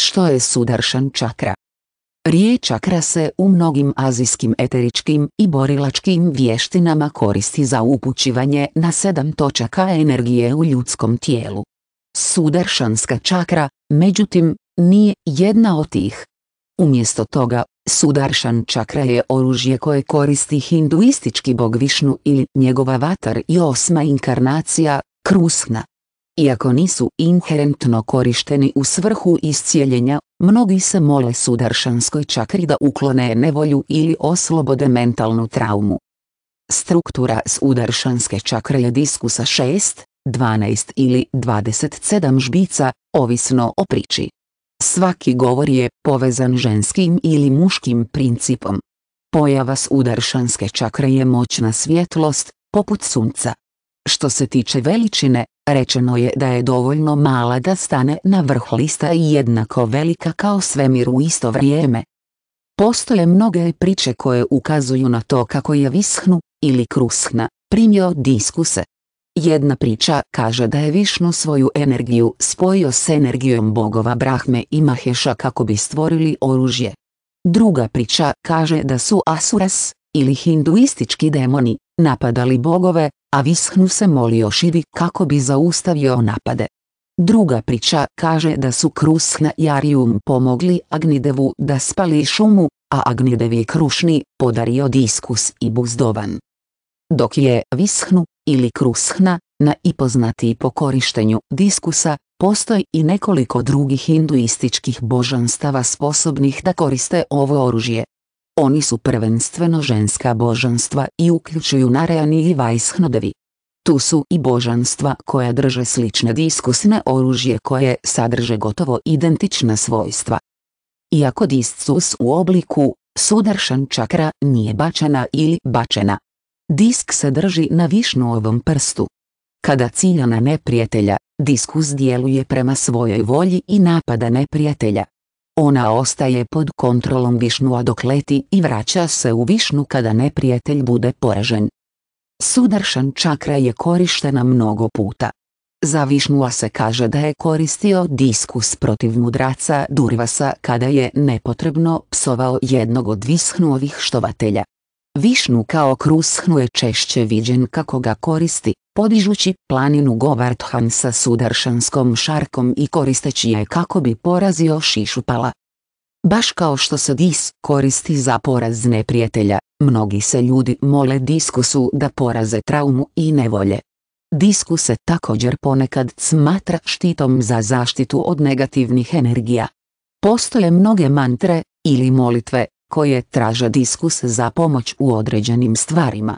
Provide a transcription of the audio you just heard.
Što je sudaršan čakra? Riječ čakra se u mnogim azijskim eteričkim i borilačkim vještinama koristi za upućivanje na sedam točaka energije u ljudskom tijelu. Sudaršanska čakra, međutim, nije jedna od tih. Umjesto toga, sudaršan čakra je oružje koje koristi hinduistički bog Višnu ili njegova vatar i osma inkarnacija, Krusna. Iako nisu inherentno korišteni u svrhu iscijeljenja, mnogi se mole sudaršanskoj čakri da uklone nevolju ili oslobode mentalnu traumu. Struktura sudaršanske čakre je diskusa 6, 12 ili 27 žbica, ovisno o priči. Svaki govor je povezan ženskim ili muškim principom. Pojava sudaršanske čakre je moćna svjetlost, poput sunca. Što se tiče veličine, rečeno je da je dovoljno mala da stane na vrh lista i jednako velika kao svemir u isto vrijeme. Postoje mnoge priče koje ukazuju na to kako je Vishnu, ili Krushna, primio diskuse. Jedna priča kaže da je Višnu svoju energiju spojio s energijom bogova Brahme i Maheša kako bi stvorili oružje. Druga priča kaže da su Asuras, ili hinduistički demoni, napadali bogove, a Vishnu se molio Šivi kako bi zaustavio napade. Druga priča kaže da su Krushna i Arium pomogli Agnidevu da spali šumu, a Agnidevi je Krušni podario diskus i buzdovan. Dok je Vishnu ili Krushna, na i poznatiji po korištenju diskusa, postoji i nekoliko drugih hinduističkih božanstava sposobnih da koriste ovo oružje. Oni su prvenstveno ženska božanstva i uključuju Narajani i Vajshnodevi. Tu su i božanstva koja drže slične diskusne oružje koje sadrže gotovo identična svojstva. Iako diskus u obliku sudaršan čakra nije bačena ili bačena. Disk se drži na ovom prstu. Kada cilja na neprijatelja, diskus djeluje prema svojoj volji i napada neprijatelja. Ona ostaje pod kontrolom Višnua dok leti i vraća se u Višnu kada neprijatelj bude poražen. Sudaršan čakra je korištena mnogo puta. Za Višnua se kaže da je koristio diskus protiv mudraca Durvasa kada je nepotrebno psovao jednog od Visnuovih štovatelja. Višnu kao krushnu je češće viđen kako ga koristi, podižući planinu Govardhan sa sudaršanskom šarkom i koristeći je kako bi porazio Šišupala. Baš kao što se dis koristi za poraz neprijatelja, mnogi se ljudi mole diskusu da poraze traumu i nevolje. Disku se također ponekad smatra štitom za zaštitu od negativnih energija. Postoje mnoge mantre, ili molitve, koje traže diskus za pomoć u određenim stvarima.